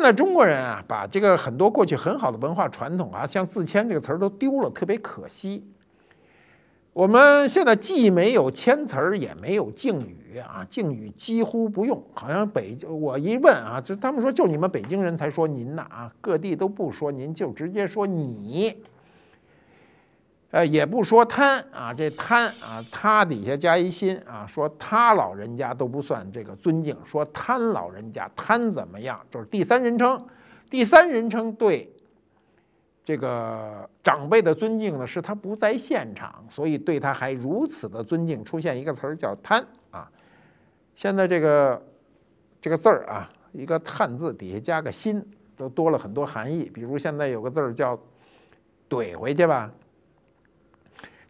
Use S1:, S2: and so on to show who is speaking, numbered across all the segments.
S1: 现在中国人啊，把这个很多过去很好的文化传统啊，像自谦这个词儿都丢了，特别可惜。我们现在既没有谦词儿，也没有敬语啊，敬语几乎不用。好像北京，我一问啊，就他们说，就你们北京人才说您呢啊，各地都不说您，就直接说你。呃，也不说贪啊，这贪啊，他底下加一心啊，说他老人家都不算这个尊敬，说贪老人家贪怎么样？就是第三人称，第三人称对这个长辈的尊敬呢，是他不在现场，所以对他还如此的尊敬。出现一个词儿叫贪啊，现在这个这个字儿啊，一个探字底下加个心，都多了很多含义。比如现在有个字儿叫怼回去吧。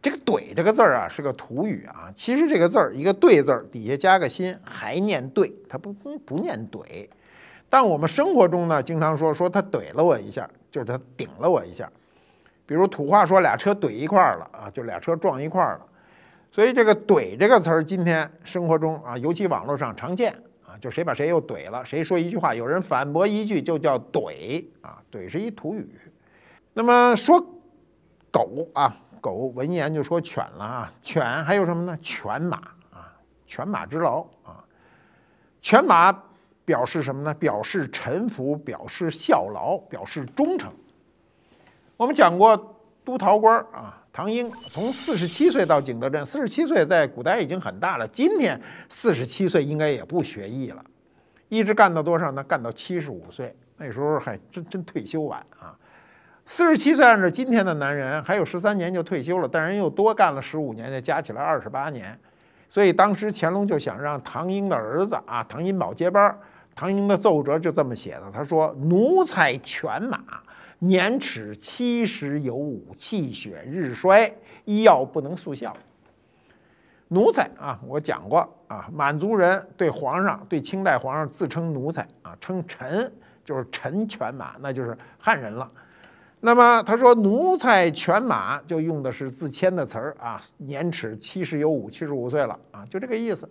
S1: 这个“怼”这个字儿啊，是个土语啊。其实这个字儿一个“对”字儿底下加个心，还念对，它不不念怼。但我们生活中呢，经常说说他怼了我一下，就是他顶了我一下。比如土话说俩车怼一块儿了啊，就俩车撞一块儿了。所以这个“怼”这个词儿，今天生活中啊，尤其网络上常见啊，就谁把谁又怼了，谁说一句话，有人反驳一句，就叫怼啊。怼是一土语。那么说狗啊。狗闻言就说犬了啊，犬还有什么呢？犬马啊，犬马之劳啊，犬马表示什么呢？表示臣服，表示效劳，表示忠诚。我们讲过都陶官啊，唐英从四十七岁到景德镇，四十七岁在古代已经很大了，今天四十七岁应该也不学艺了，一直干到多少呢？干到七十五岁，那时候还真真退休晚啊。四十七岁，按照今天的男人，还有十三年就退休了，但人又多干了十五年，加起来二十八年，所以当时乾隆就想让唐英的儿子啊唐英宝接班。唐英的奏折就这么写的，他说：“奴才犬马年齿七十有五，气血日衰，医药不能速效。奴才啊，我讲过啊，满族人对皇上、对清代皇上自称奴才啊，称臣就是臣犬马，那就是汉人了。”那么他说奴才犬马就用的是自谦的词儿啊，年齿七十有五，七十五岁了啊，就这个意思。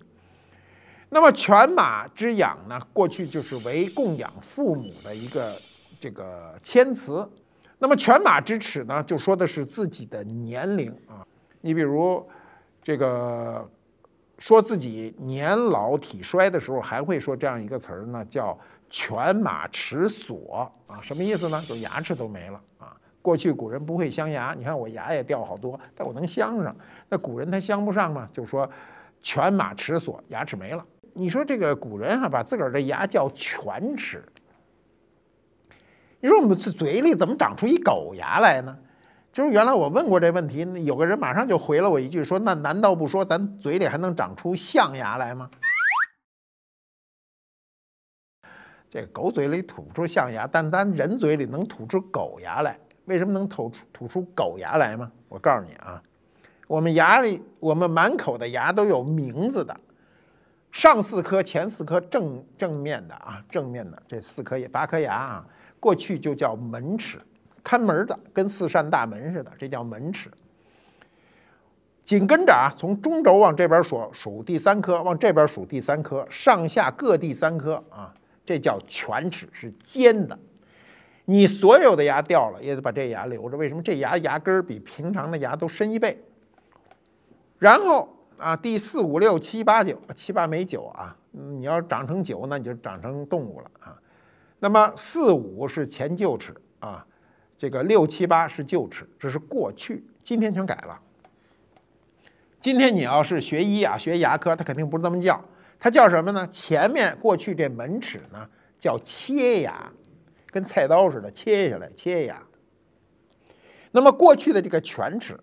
S1: 那么犬马之养呢，过去就是为供养父母的一个这个谦辞。那么犬马之齿呢，就说的是自己的年龄啊。你比如这个说自己年老体衰的时候，还会说这样一个词儿呢，叫犬马齿锁啊，什么意思呢？就牙齿都没了。过去古人不会镶牙，你看我牙也掉好多，但我能镶上。那古人他镶不上吗？就说“犬马齿锁”，牙齿没了。你说这个古人哈，把自个儿的牙叫犬齿。你说我们嘴嘴里怎么长出一狗牙来呢？就是原来我问过这问题，有个人马上就回了我一句，说：“那难道不说咱嘴里还能长出象牙来吗？”这狗嘴里吐不出象牙，但咱人嘴里能吐出狗牙来。为什么能吐出吐出狗牙来吗？我告诉你啊，我们牙里，我们满口的牙都有名字的。上四颗，前四颗正正面的啊，正面的这四颗也八颗牙啊，过去就叫门齿，看门的，跟四扇大门似的，这叫门齿。紧跟着啊，从中轴往这边数数第三颗，往这边数第三颗，上下各第三颗啊，这叫犬齿，是尖的。你所有的牙掉了，也得把这牙留着。为什么这牙牙根儿比平常的牙都深一倍？然后啊，第四五六七八九，七八没九啊。你要长成九，那你就长成动物了啊。那么四五是前臼齿啊，这个六七八是臼齿，这是过去。今天全改了。今天你要是学医啊，学牙科，它肯定不是这么叫，它叫什么呢？前面过去这门齿呢叫切牙。跟菜刀似的切下来，切牙。那么过去的这个犬齿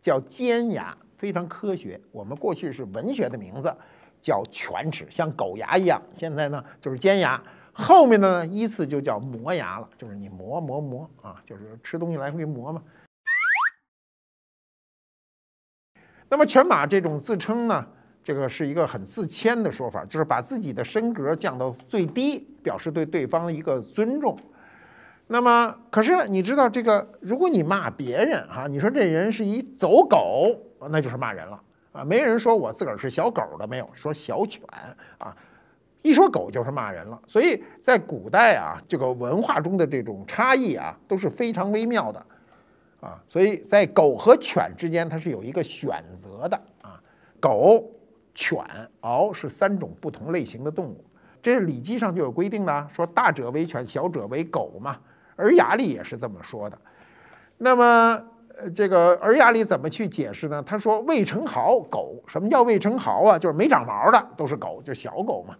S1: 叫尖牙，非常科学。我们过去是文学的名字叫犬齿，像狗牙一样。现在呢就是尖牙，后面的呢依次就叫磨牙了，就是你磨磨磨啊，就是吃东西来回磨嘛。那么犬马这种自称呢，这个是一个很自谦的说法，就是把自己的身格降到最低，表示对对方的一个尊重。那么，可是你知道这个？如果你骂别人哈，你说这人是一走狗，那就是骂人了啊！没人说我自个儿是小狗的，没有说小犬啊。一说狗就是骂人了。所以在古代啊，这个文化中的这种差异啊都是非常微妙的啊。所以在狗和犬之间，它是有一个选择的啊。狗、犬、獒是三种不同类型的动物。这《礼记》上就有规定的，说大者为犬，小者为狗嘛。《尔雅》里也是这么说的。那么，这个《尔雅》里怎么去解释呢？他说：“未成豪，狗。什么叫未成豪啊？就是没长毛的，都是狗，就是小狗嘛。”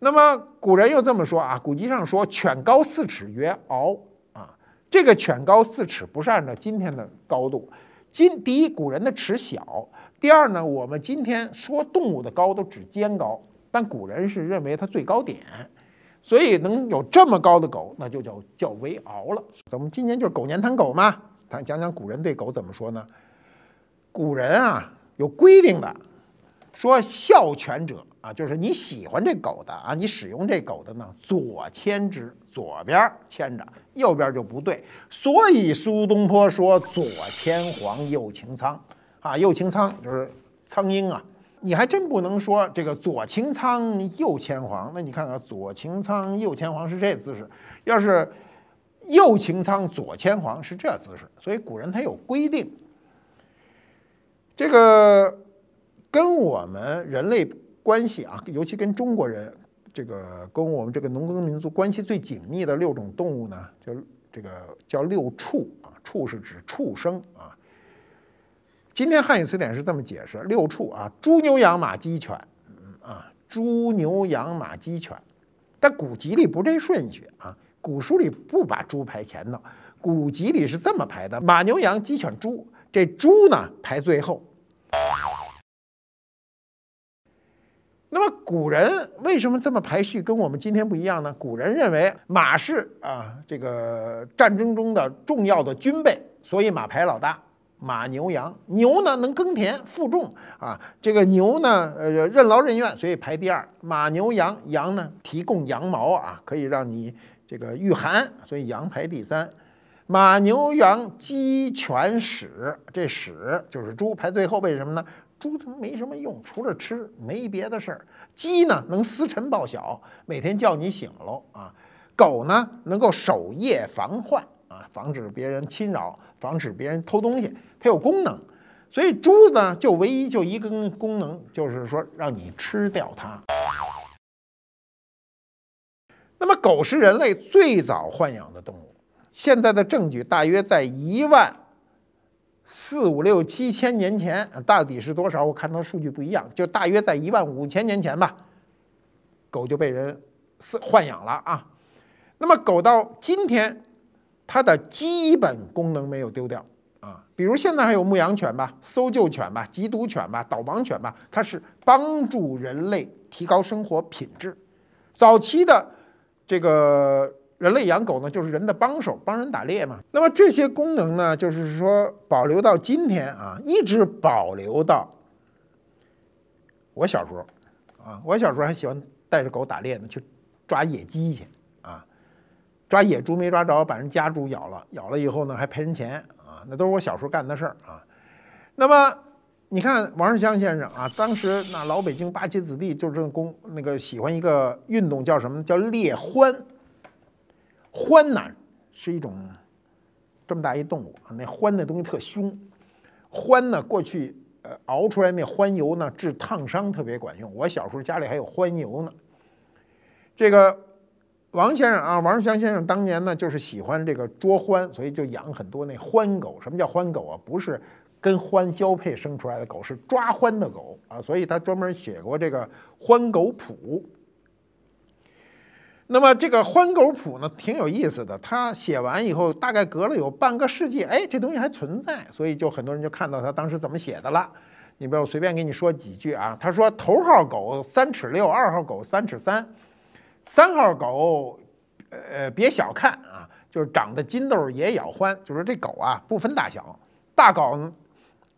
S1: 那么古人又这么说啊？古籍上说：“犬高四尺曰獒。”啊，这个“犬高四尺”不是按照今天的高度。今第一，古人的尺小；第二呢，我们今天说动物的高都指肩高，但古人是认为它最高点。所以能有这么高的狗，那就叫叫为獒了。咱们今年就是狗年谈狗吗？谈讲讲古人对狗怎么说呢？古人啊有规定的，说孝犬者啊，就是你喜欢这狗的啊，你使用这狗的呢，左牵之，左边牵着，右边就不对。所以苏东坡说左牵黄，右擎苍，啊，右擎苍就是苍鹰啊。你还真不能说这个左擎苍，右牵黄。那你看看左擎苍，右牵黄是这姿势；要是右擎苍，左牵黄是这姿势。所以古人他有规定。这个跟我们人类关系啊，尤其跟中国人，这个跟我们这个农耕民族关系最紧密的六种动物呢，叫这个叫六畜啊，畜是指畜生啊。今天《汉语词典》是这么解释：六畜啊，猪、牛、羊、马、鸡、犬，啊，猪、牛、羊、马、鸡、犬。但古籍里不这顺序啊，古书里不把猪排前头，古籍里是这么排的：马、牛、羊、鸡、犬、猪。这猪呢排最后。那么古人为什么这么排序，跟我们今天不一样呢？古人认为马是啊这个战争中的重要的军备，所以马排老大。马牛羊，牛呢能耕田负重啊，这个牛呢，呃，任劳任怨，所以排第二。马牛羊，羊呢提供羊毛啊，可以让你这个御寒，所以羊排第三。马牛羊鸡犬豕，这豕就是猪排最后，为什么呢？猪它没什么用，除了吃没别的事儿。鸡呢能司晨报晓，每天叫你醒了啊。狗呢能够守夜防患。啊，防止别人侵扰，防止别人偷东西，它有功能。所以猪呢，就唯一就一个功能，就是说让你吃掉它。那么狗是人类最早豢养的动物，现在的证据大约在一万四五六七千年前，到底是多少？我看到数据不一样，就大约在一万五千年前吧。狗就被人饲豢养了啊。那么狗到今天。它的基本功能没有丢掉啊，比如现在还有牧羊犬吧、搜救犬吧、缉毒犬吧、导盲犬吧，它是帮助人类提高生活品质。早期的这个人类养狗呢，就是人的帮手，帮人打猎嘛。那么这些功能呢，就是说保留到今天啊，一直保留到我小时候啊，我小时候还喜欢带着狗打猎呢，去抓野鸡去。抓野猪没抓着，把人家猪咬了，咬了以后呢，还赔人钱啊！那都是我小时候干的事儿啊。那么，你看王世襄先生啊，当时那老北京八旗子弟就这工那个喜欢一个运动叫什么？叫猎獾。獾呢，是一种这么大一动物啊，那獾那东西特凶。獾呢，过去呃熬出来那獾油呢，治烫伤特别管用。我小时候家里还有獾油呢。这个。王先生啊，王祥先生当年呢，就是喜欢这个捉獾，所以就养很多那獾狗。什么叫獾狗啊？不是跟獾交配生出来的狗，是抓獾的狗啊。所以他专门写过这个《獾狗谱》。那么这个《獾狗谱》呢，挺有意思的。他写完以后，大概隔了有半个世纪，哎，这东西还存在，所以就很多人就看到他当时怎么写的了。你比如随便给你说几句啊，他说头号狗三尺六，二号狗三尺三。三号狗，呃，别小看啊，就是长得金豆也咬欢。就是这狗啊，不分大小，大狗，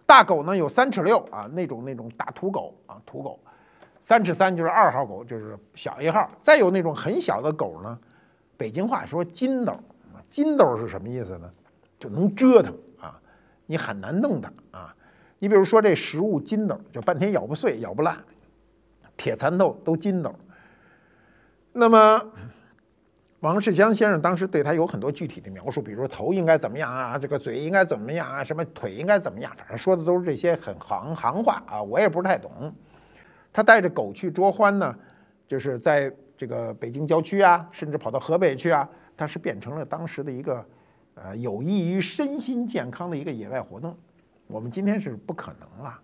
S1: 大狗呢有三尺六啊，那种那种大土狗啊，土狗，三尺三就是二号狗，就是小一号。再有那种很小的狗呢，北京话说金豆，金豆是什么意思呢？就能折腾啊，你很难弄它啊。你比如说这食物金豆，就半天咬不碎，咬不烂，铁蚕豆都金豆。那么，王世襄先生当时对他有很多具体的描述，比如头应该怎么样啊，这个嘴应该怎么样啊，什么腿应该怎么样，反正说的都是这些很行行话啊，我也不是太懂。他带着狗去捉獾呢，就是在这个北京郊区啊，甚至跑到河北去啊，他是变成了当时的一个，呃，有益于身心健康的一个野外活动。我们今天是不可能了，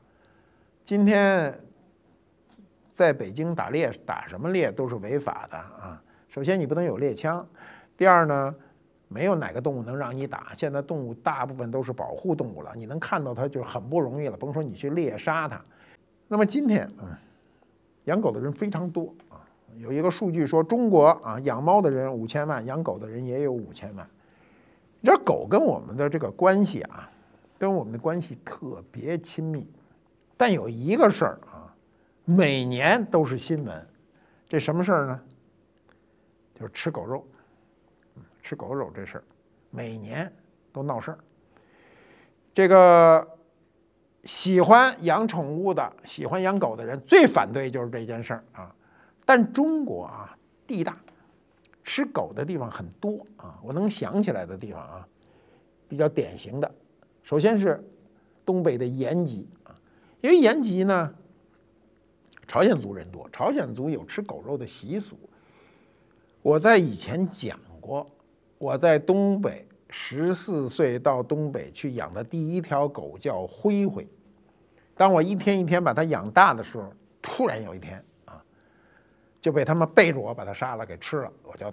S1: 今天。在北京打猎，打什么猎都是违法的啊！首先，你不能有猎枪；第二呢，没有哪个动物能让你打。现在动物大部分都是保护动物了，你能看到它就很不容易了，甭说你去猎杀它。那么今天，啊，养狗的人非常多啊！有一个数据说，中国啊，养猫的人五千万，养狗的人也有五千万。这狗跟我们的这个关系啊，跟我们的关系特别亲密，但有一个事儿。每年都是新闻，这什么事儿呢？就是吃狗肉，吃狗肉这事儿每年都闹事儿。这个喜欢养宠物的、喜欢养狗的人最反对就是这件事儿啊。但中国啊，地大，吃狗的地方很多啊。我能想起来的地方啊，比较典型的，首先是东北的延吉啊，因为延吉呢。朝鲜族人多，朝鲜族有吃狗肉的习俗。我在以前讲过，我在东北十四岁到东北去养的第一条狗叫灰灰。当我一天一天把它养大的时候，突然有一天啊，就被他们背着我把它杀了给吃了，我就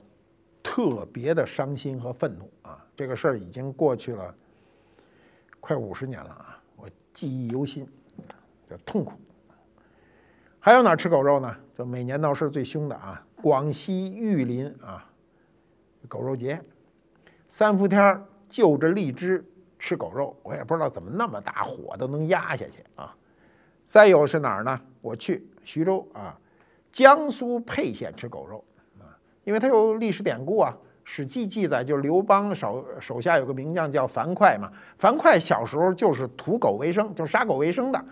S1: 特别的伤心和愤怒啊！这个事儿已经过去了快五十年了啊，我记忆犹新，叫痛苦。还有哪儿吃狗肉呢？就每年闹事最凶的啊，广西玉林啊，狗肉节，三伏天儿就着荔枝吃狗肉，我也不知道怎么那么大火都能压下去啊。再有是哪儿呢？我去徐州啊，江苏沛县吃狗肉啊，因为它有历史典故啊，《史记》记载就是刘邦手手下有个名将叫樊哙嘛，樊哙小时候就是屠狗为生，就是杀狗为生的。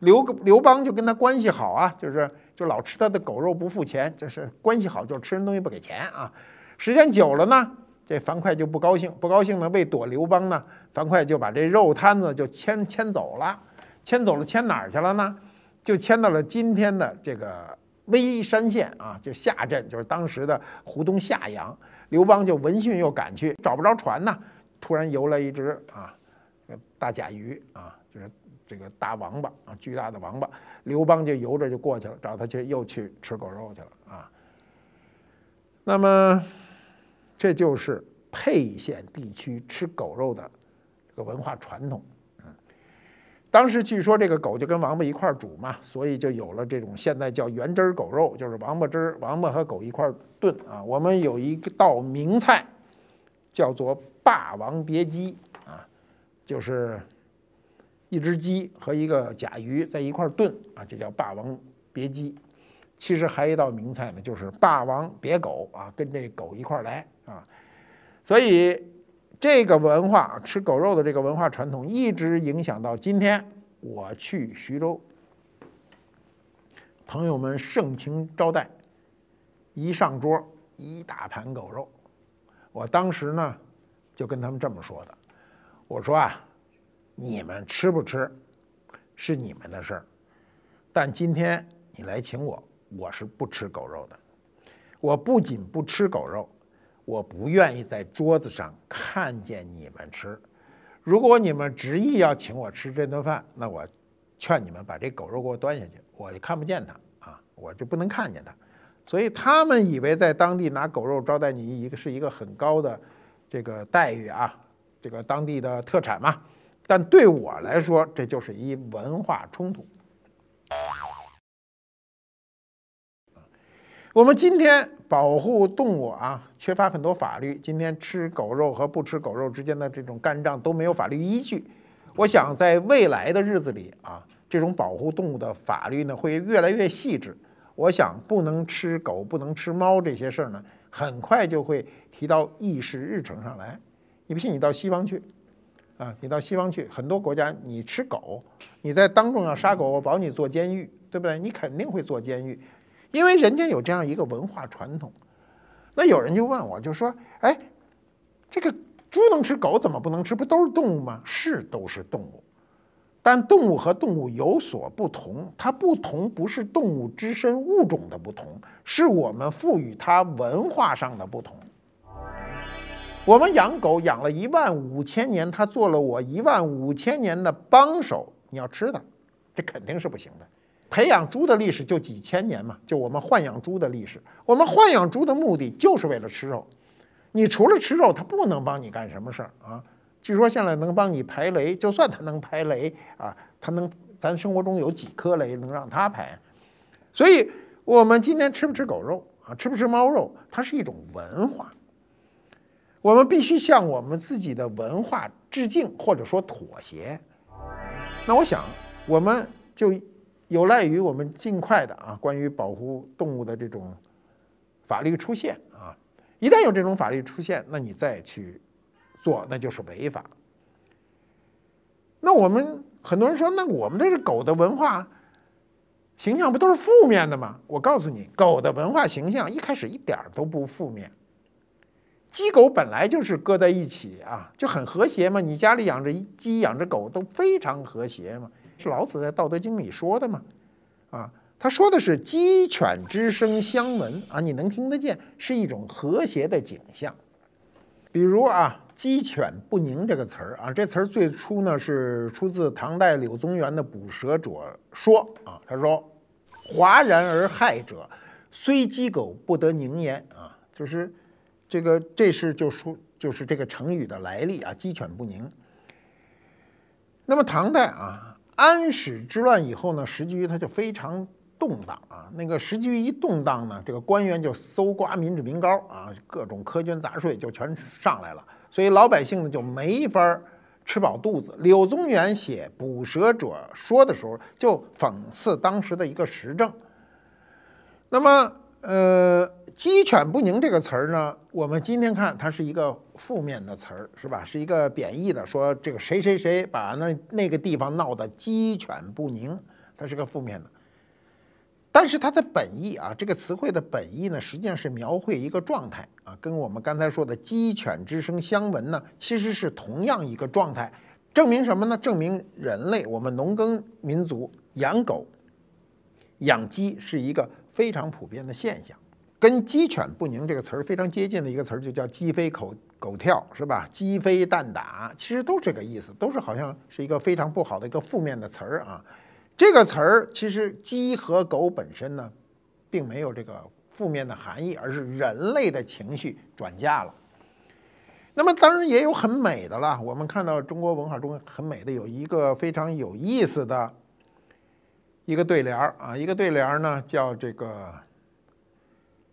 S1: 刘刘邦就跟他关系好啊，就是就老吃他的狗肉不付钱，就是关系好就是吃人东西不给钱啊。时间久了呢，这樊哙就不高兴，不高兴呢为躲刘邦呢，樊哙就把这肉摊子就迁迁走了，迁走了迁哪儿去了呢？就迁到了今天的这个微山县啊，就下镇，就是当时的湖东夏阳。刘邦就闻讯又赶去，找不着船呢，突然游了一只啊，大甲鱼啊，就是。这个大王八啊，巨大的王八，刘邦就游着就过去了，找他去又去吃狗肉去了啊。那么，这就是沛县地区吃狗肉的这个文化传统。嗯，当时据说这个狗就跟王八一块煮嘛，所以就有了这种现在叫原汁儿狗肉，就是王八汁儿，王八和狗一块炖啊。我们有一道名菜叫做《霸王别姬》啊，就是。一只鸡和一个甲鱼在一块炖啊，这叫霸王别姬》。其实还一道名菜呢，就是霸王别狗啊，跟这狗一块来啊。所以这个文化，吃狗肉的这个文化传统，一直影响到今天。我去徐州，朋友们盛情招待，一上桌一大盘狗肉，我当时呢就跟他们这么说的，我说啊。你们吃不吃是你们的事儿，但今天你来请我，我是不吃狗肉的。我不仅不吃狗肉，我不愿意在桌子上看见你们吃。如果你们执意要请我吃这顿饭，那我劝你们把这狗肉给我端下去，我就看不见它啊，我就不能看见它。所以他们以为在当地拿狗肉招待你，一个是一个很高的这个待遇啊，这个当地的特产嘛。但对我来说，这就是一文化冲突。我们今天保护动物啊，缺乏很多法律。今天吃狗肉和不吃狗肉之间的这种干仗都没有法律依据。我想在未来的日子里啊，这种保护动物的法律呢会越来越细致。我想不能吃狗、不能吃猫这些事儿呢，很快就会提到议事日程上来。你不信，你到西方去。啊，你到西方去，很多国家你吃狗，你在当众要杀狗，我保你坐监狱，对不对？你肯定会坐监狱，因为人家有这样一个文化传统。那有人就问我，就说：“哎，这个猪能吃，狗怎么不能吃？不都是动物吗？”是都是动物，但动物和动物有所不同，它不同不是动物之身物种的不同，是我们赋予它文化上的不同。我们养狗养了一万五千年，它做了我一万五千年的帮手。你要吃它，这肯定是不行的。培养猪的历史就几千年嘛，就我们豢养猪的历史。我们豢养猪的目的就是为了吃肉。你除了吃肉，它不能帮你干什么事儿啊？据说现在能帮你排雷，就算它能排雷啊，它能，咱生活中有几颗雷能让它排？所以，我们今天吃不吃狗肉啊？吃不吃猫肉？它是一种文化。我们必须向我们自己的文化致敬，或者说妥协。那我想，我们就有赖于我们尽快的啊，关于保护动物的这种法律出现啊。一旦有这种法律出现，那你再去做那就是违法。那我们很多人说，那我们的狗的文化形象不都是负面的吗？我告诉你，狗的文化形象一开始一点都不负面。鸡狗本来就是搁在一起啊，就很和谐嘛。你家里养着鸡养着狗都非常和谐嘛，是老子在《道德经》里说的嘛，啊，他说的是鸡犬之声相闻啊，你能听得见，是一种和谐的景象。比如啊，“鸡犬不宁”这个词儿啊，这词儿最初呢是出自唐代柳宗元的《捕蛇者说》啊，他说：“哗然而害者，虽鸡狗不得宁焉啊，就是。”这个这是就说就是这个成语的来历啊，鸡犬不宁。那么唐代啊，安史之乱以后呢，时局它就非常动荡啊。那个时局一动荡呢，这个官员就搜刮民脂民膏啊，各种苛捐杂税就全上来了，所以老百姓呢就没法吃饱肚子。柳宗元写《捕蛇者说》的时候，就讽刺当时的一个时政。那么，呃。鸡犬不宁这个词儿呢，我们今天看它是一个负面的词儿，是吧？是一个贬义的，说这个谁谁谁把那那个地方闹得鸡犬不宁，它是个负面的。但是它的本意啊，这个词汇的本意呢，实际上是描绘一个状态啊，跟我们刚才说的鸡犬之声相闻呢，其实是同样一个状态。证明什么呢？证明人类，我们农耕民族养狗、养鸡是一个非常普遍的现象。跟“鸡犬不宁”这个词儿非常接近的一个词儿，就叫“鸡飞狗狗跳”，是吧？“鸡飞蛋打”，其实都这个意思，都是好像是一个非常不好的一个负面的词儿啊。这个词儿其实鸡和狗本身呢，并没有这个负面的含义，而是人类的情绪转嫁了。那么当然也有很美的了，我们看到中国文化中很美的有一个非常有意思的一个对联儿啊，一个对联儿呢叫这个。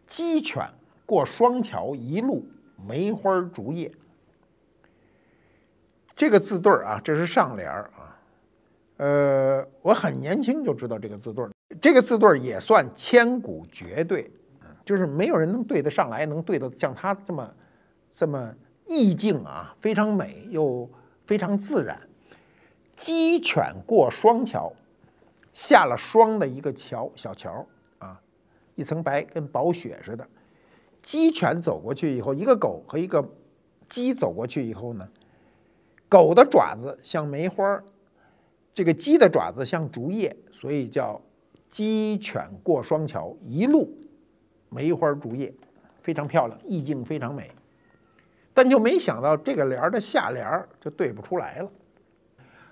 S1: 鸡犬过双桥，一路梅花竹叶。这个字对儿啊，这是上联儿啊。呃，我很年轻就知道这个字对儿，这个字对儿也算千古绝对，就是没有人能对得上来，能对得像他这么这么意境啊，非常美又非常自然。鸡犬过双桥，下了霜的一个桥，小桥。一层白跟薄雪似的，鸡犬走过去以后，一个狗和一个鸡走过去以后呢，狗的爪子像梅花，这个鸡的爪子像竹叶，所以叫鸡犬过双桥，一路梅花竹叶，非常漂亮，意境非常美。但就没想到这个联儿的下联儿就对不出来了，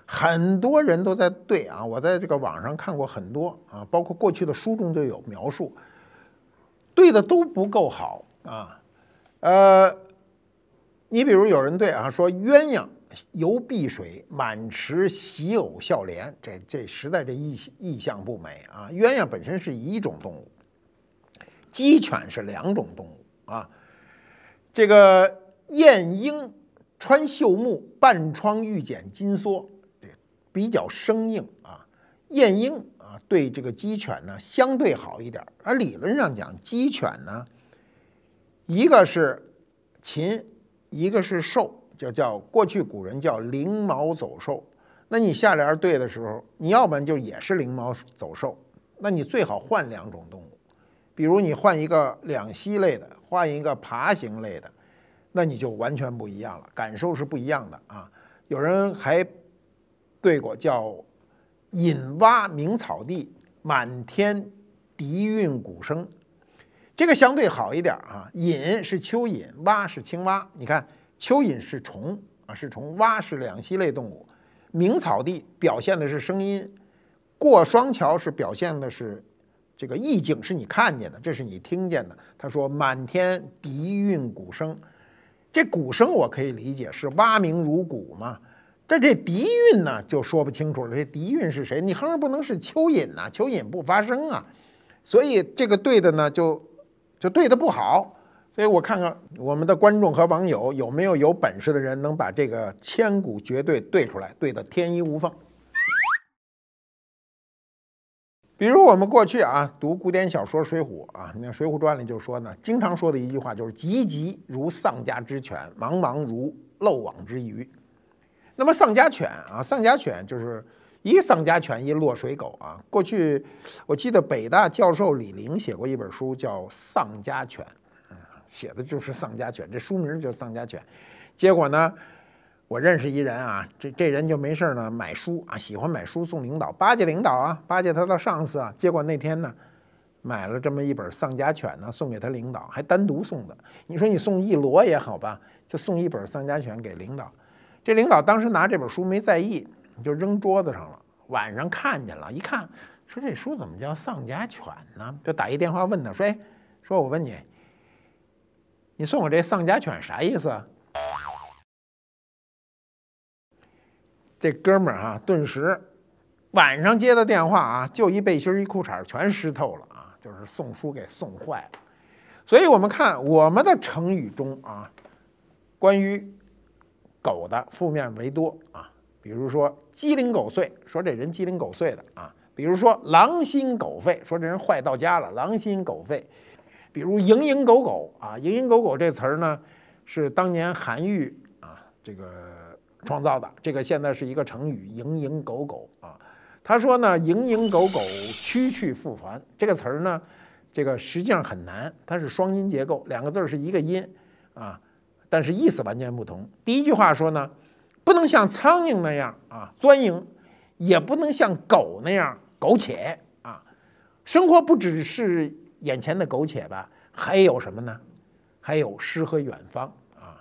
S1: 很多人都在对啊，我在这个网上看过很多啊，包括过去的书中就有描述。对的都不够好啊，呃，你比如有人对啊，说鸳鸯游碧水，满池喜偶笑莲，这这实在这意意象不美啊。鸳鸯本身是一种动物，鸡犬是两种动物啊。这个燕莺穿绣幕，半窗玉剪金梭，对，比较生硬啊。燕莺。对这个鸡犬呢，相对好一点。而理论上讲，鸡犬呢，一个是禽，一个是兽，就叫过去古人叫灵毛走兽。那你下联对的时候，你要不然就也是灵毛走兽，那你最好换两种动物，比如你换一个两栖类的，换一个爬行类的，那你就完全不一样了，感受是不一样的啊。有人还对过叫。引蛙鸣草地，满天笛韵鼓声，这个相对好一点啊。引是蚯蚓，蛙是青蛙。你看，蚯蚓是虫啊，是虫；蛙是两栖类动物。鸣草地表现的是声音，过双桥是表现的是这个意境，是你看见的，这是你听见的。他说满天笛韵鼓声，这鼓声我可以理解是蛙鸣如鼓嘛。但这敌运呢，就说不清楚了。这敌运是谁？你哼而不能是蚯蚓呐，蚯蚓不发声啊。所以这个对的呢，就就对的不好。所以我看看我们的观众和网友有没有有本事的人能把这个千古绝对对出来，对的天衣无缝。比如我们过去啊，读古典小说《水浒》啊，那《水浒传》里就说呢，经常说的一句话就是“急急如丧家之犬，茫茫如漏网之鱼”。那么丧家犬啊，丧家犬就是一个丧家犬，一落水狗啊。过去我记得北大教授李玲写过一本书叫《丧家犬》，啊，写的就是丧家犬，这书名就丧家犬。结果呢，我认识一人啊，这这人就没事呢，买书啊，喜欢买书送领导，巴结领导啊，巴结他的上司啊。结果那天呢，买了这么一本《丧家犬》呢，送给他领导，还单独送的。你说你送一摞也好吧，就送一本《丧家犬》给领导。这领导当时拿这本书没在意，就扔桌子上了。晚上看见了，一看，说这书怎么叫丧家犬呢？就打一电话问他，说：说我问你，你送我这丧家犬啥意思？这哥们儿啊，顿时晚上接到电话啊，就一背心儿一裤衩儿全湿透了啊，就是送书给送坏了。所以我们看我们的成语中啊，关于。狗的负面为多啊，比如说“鸡零狗碎”，说这人鸡零狗碎的啊；比如说“狼心狗肺”，说这人坏到家了，狼心狗肺；比如“蝇营狗苟”啊，“蝇营狗苟”这词儿呢，是当年韩愈啊这个创造的，这个现在是一个成语，“蝇营狗苟”啊。他说呢，“蝇营狗苟，区去复还”这个词儿呢，这个实际上很难，它是双音结构，两个字是一个音啊。但是意思完全不同。第一句话说呢，不能像苍蝇那样啊钻营，也不能像狗那样苟且啊。生活不只是眼前的苟且吧，还有什么呢？还有诗和远方啊。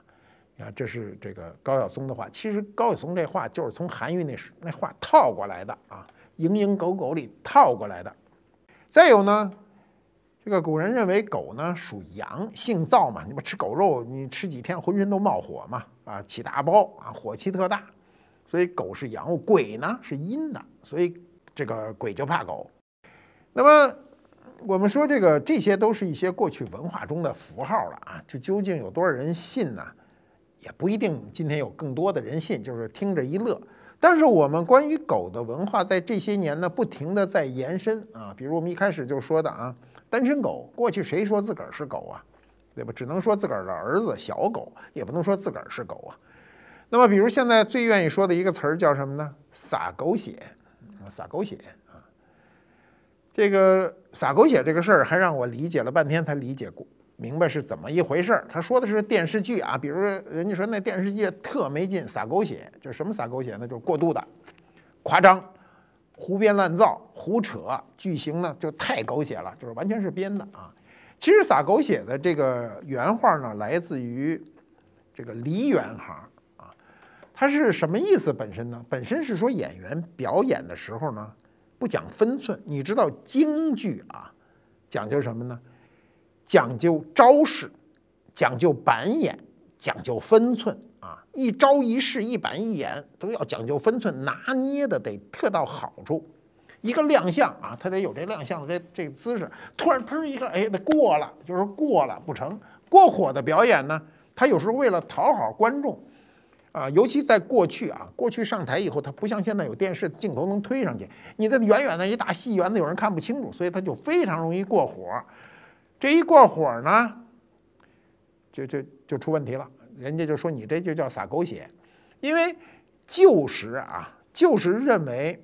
S1: 你看，这是这个高晓松的话。其实高晓松这话就是从韩愈那那话套过来的啊，蝇营狗苟里套过来的。再有呢。这个古人认为狗呢属阳，性燥嘛，你不吃狗肉，你吃几天浑身都冒火嘛，啊起大包啊，火气特大，所以狗是阳物，鬼呢是阴的，所以这个鬼就怕狗。那么我们说这个，这些都是一些过去文化中的符号了啊，就究竟有多少人信呢？也不一定。今天有更多的人信，就是听着一乐。但是我们关于狗的文化在这些年呢，不停的在延伸啊，比如我们一开始就说的啊。单身狗，过去谁说自个儿是狗啊？对吧？只能说自个儿的儿子小狗，也不能说自个儿是狗啊。那么，比如现在最愿意说的一个词儿叫什么呢？撒狗血，撒狗血啊！这个撒狗血这个事儿，还让我理解了半天，才理解过明白是怎么一回事儿。他说的是电视剧啊，比如说人家说那电视剧特没劲，撒狗血，就是什么撒狗血呢？就是过度的夸张。胡编乱造、胡扯剧情呢，就太狗血了，就是完全是编的啊。其实撒狗血的这个原话呢，来自于这个梨园行啊。它是什么意思本身呢？本身是说演员表演的时候呢，不讲分寸。你知道京剧啊，讲究什么呢？讲究招式，讲究板眼，讲究分寸。啊，一招一式，一板一眼，都要讲究分寸，拿捏的得特到好处。一个亮相啊，他得有这亮相的这这个姿势。突然，砰！一个，哎，那过了，就是过了不成。过火的表演呢，他有时候为了讨好观众，啊，尤其在过去啊，过去上台以后，他不像现在有电视镜头能推上去，你的远远的一大戏园子，有人看不清楚，所以他就非常容易过火。这一过火呢，就就就出问题了。人家就说你这就叫撒狗血，因为旧时啊，旧时认为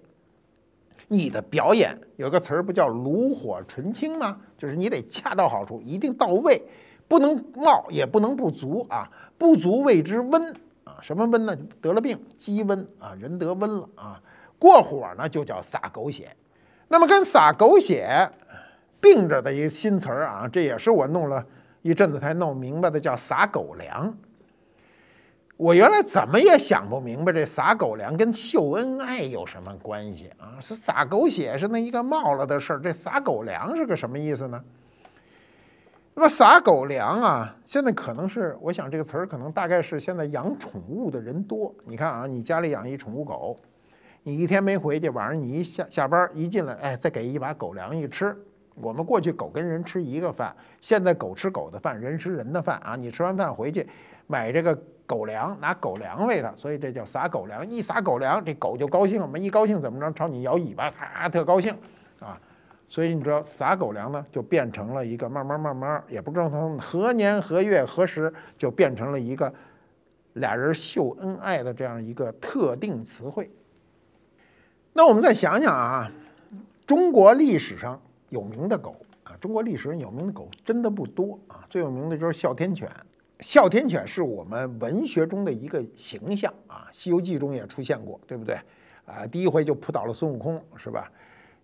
S1: 你的表演有个词儿不叫炉火纯青吗？就是你得恰到好处，一定到位，不能冒，也不能不足啊，不足谓之温啊，什么温呢？得了病积温啊，人得温了啊，过火呢就叫撒狗血。那么跟撒狗血并着的一个新词儿啊，这也是我弄了一阵子才弄明白的，叫撒狗粮。我原来怎么也想不明白，这撒狗粮跟秀恩爱有什么关系啊？是撒狗血是那一个冒了的事儿，这撒狗粮是个什么意思呢？那么撒狗粮啊，现在可能是我想这个词儿，可能大概是现在养宠物的人多。你看啊，你家里养一宠物狗，你一天没回去，晚上你一下下班一进来，哎，再给一把狗粮一吃。我们过去狗跟人吃一个饭，现在狗吃狗的饭，人吃人的饭啊。你吃完饭回去买这个。狗粮拿狗粮喂它，所以这叫撒狗粮。一撒狗粮，这狗就高兴了嘛，一高兴怎么着，朝你摇尾巴，啊，特高兴啊。所以你知道撒狗粮呢，就变成了一个慢慢慢慢，也不知道从何年何月何时就变成了一个俩人秀恩爱的这样一个特定词汇。那我们再想想啊，中国历史上有名的狗啊，中国历史上有名的狗真的不多啊，最有名的就是哮天犬。哮天犬是我们文学中的一个形象啊，《西游记》中也出现过，对不对？啊，第一回就扑倒了孙悟空，是吧？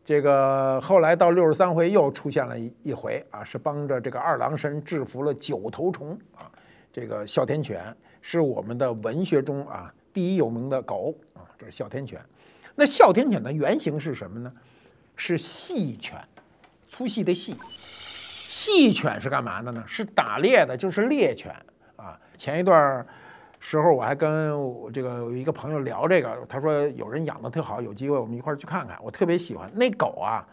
S1: 这个后来到六十三回又出现了一回啊，是帮着这个二郎神制服了九头虫啊。这个哮天犬是我们的文学中啊第一有名的狗啊，这是哮天犬。那哮天犬的原型是什么呢？是细犬，粗细的细。细犬是干嘛的呢？是打猎的，就是猎犬啊。前一段时候我还跟我这个有一个朋友聊这个，他说有人养的特好，有机会我们一块儿去看看。我特别喜欢那狗啊，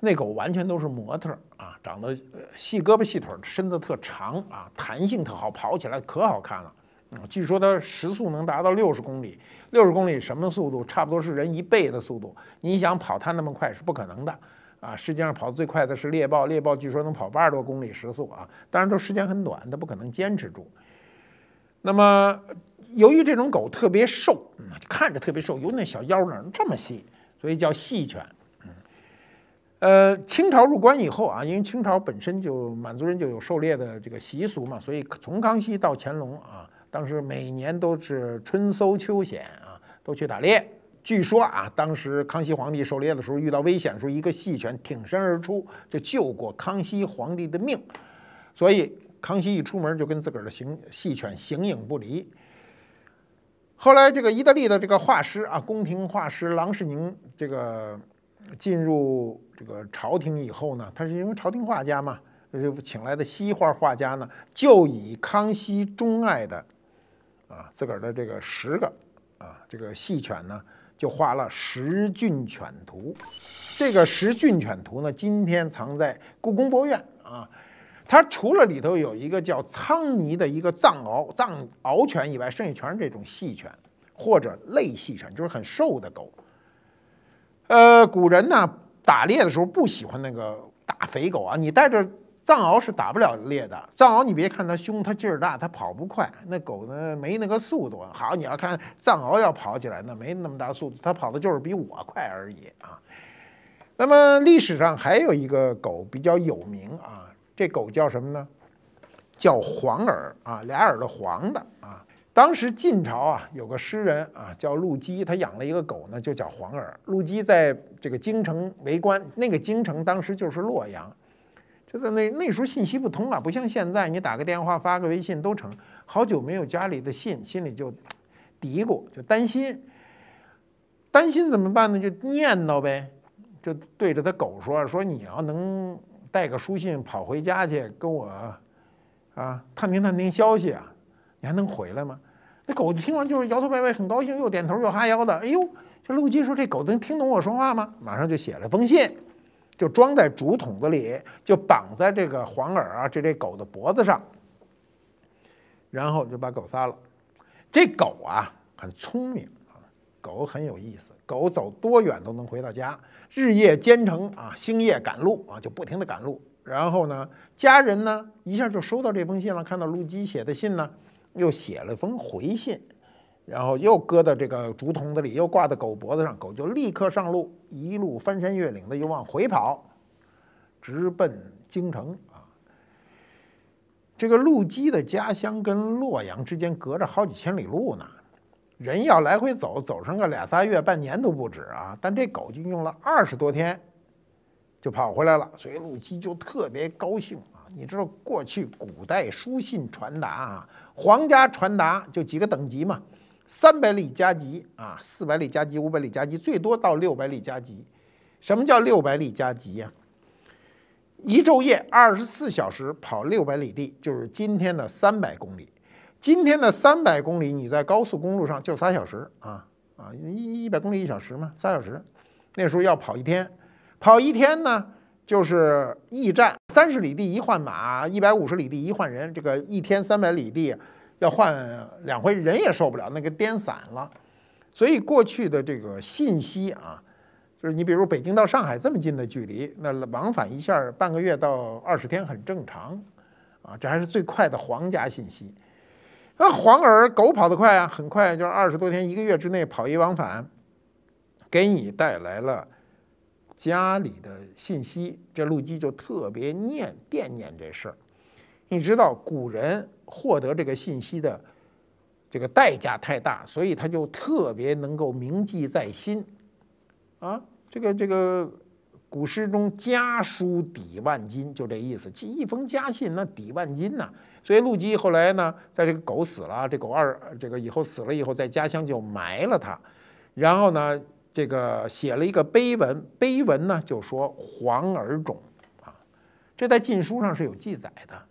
S1: 那狗完全都是模特啊，长得细胳膊细腿，身子特长啊，弹性特好，跑起来可好看了。据说它时速能达到六十公里，六十公里什么速度？差不多是人一倍的速度。你想跑它那么快是不可能的。啊，实际上跑得最快的是猎豹，猎豹据说能跑八十多公里时速啊，当然都时间很短，它不可能坚持住。那么，由于这种狗特别瘦，看着特别瘦，有那小腰儿呢这么细，所以叫细犬。呃，清朝入关以后啊，因为清朝本身就满族人就有狩猎的这个习俗嘛，所以从康熙到乾隆啊，当时每年都是春搜秋显啊，都去打猎。据说啊，当时康熙皇帝狩猎的时候遇到危险的时候，一个细犬挺身而出，就救过康熙皇帝的命。所以康熙一出门就跟自个儿的形细犬形影不离。后来这个意大利的这个画师啊，宫廷画师郎世宁，这个进入这个朝廷以后呢，他是因为朝廷画家嘛，就请来的西画画家呢，就以康熙钟爱的啊自个儿的这个十个啊这个细犬呢。就画了十郡犬图，这个十郡犬图呢，今天藏在故宫博物院啊。它除了里头有一个叫仓尼的一个藏獒、藏獒犬以外，剩下全是这种细犬或者类细犬，就是很瘦的狗。呃，古人呢打猎的时候不喜欢那个大肥狗啊，你带着。藏獒是打不了猎的。藏獒，你别看它凶，它劲儿大，它跑不快。那狗呢，没那个速度。好，你要看藏獒要跑起来，那没那么大速度，它跑的就是比我快而已啊。那么历史上还有一个狗比较有名啊，这狗叫什么呢？叫黄耳啊，俩耳朵黄的啊。当时晋朝啊，有个诗人啊叫陆机，他养了一个狗呢，就叫黄耳。陆机在这个京城为官，那个京城当时就是洛阳。就在那那时候信息不通啊，不像现在，你打个电话发个微信都成。好久没有家里的信，心里就嘀咕，就担心，担心怎么办呢？就念叨呗，就对着他狗说：“说你要能带个书信跑回家去跟我，啊，探听探听消息啊，你还能回来吗？”那狗听完就是摇头摆尾，很高兴，又点头又哈腰的。哎呦，这陆基说：“这狗能听懂我说话吗？”马上就写了封信。就装在竹筒子里，就绑在这个黄耳啊这这狗的脖子上，然后就把狗杀了。这狗啊很聪明啊，狗很有意思，狗走多远都能回到家，日夜兼程啊，星夜赶路啊，就不停的赶路。然后呢，家人呢一下就收到这封信了，看到陆基写的信呢，又写了封回信。然后又搁到这个竹筒子里，又挂在狗脖子上，狗就立刻上路，一路翻山越岭的又往回跑，直奔京城啊。这个陆基的家乡跟洛阳之间隔着好几千里路呢，人要来回走，走上个俩仨月、半年都不止啊。但这狗就用了二十多天，就跑回来了，所以陆基就特别高兴啊。你知道过去古代书信传达啊，皇家传达就几个等级嘛。三百里加急啊，四百里加急，五百里加急，最多到六百里加急。什么叫六百里加急呀？一昼夜二十四小时跑六百里地，就是今天的三百公里。今天的三百公里，你在高速公路上就三小时啊啊，一一百公里一小时嘛，三小时。那时候要跑一天，跑一天呢，就是驿站三十里地一换马，一百五十里地一换人，这个一天三百里地。要换两回，人也受不了，那个颠散了。所以过去的这个信息啊，就是你比如北京到上海这么近的距离，那往返一下半个月到二十天很正常，啊，这还是最快的皇家信息。那黄儿狗跑得快啊，很快就是二十多天一个月之内跑一往返，给你带来了家里的信息。这陆基就特别念惦念这事儿。你知道古人获得这个信息的这个代价太大，所以他就特别能够铭记在心，啊，这个这个古诗中“家书抵万金”就这意思，寄一封家信那抵万金呐。所以陆机后来呢，在这个狗死了，这狗二这个以后死了以后，在家乡就埋了它，然后呢，这个写了一个碑文，碑文呢就说“黄耳冢”，啊，这在禁书上是有记载的。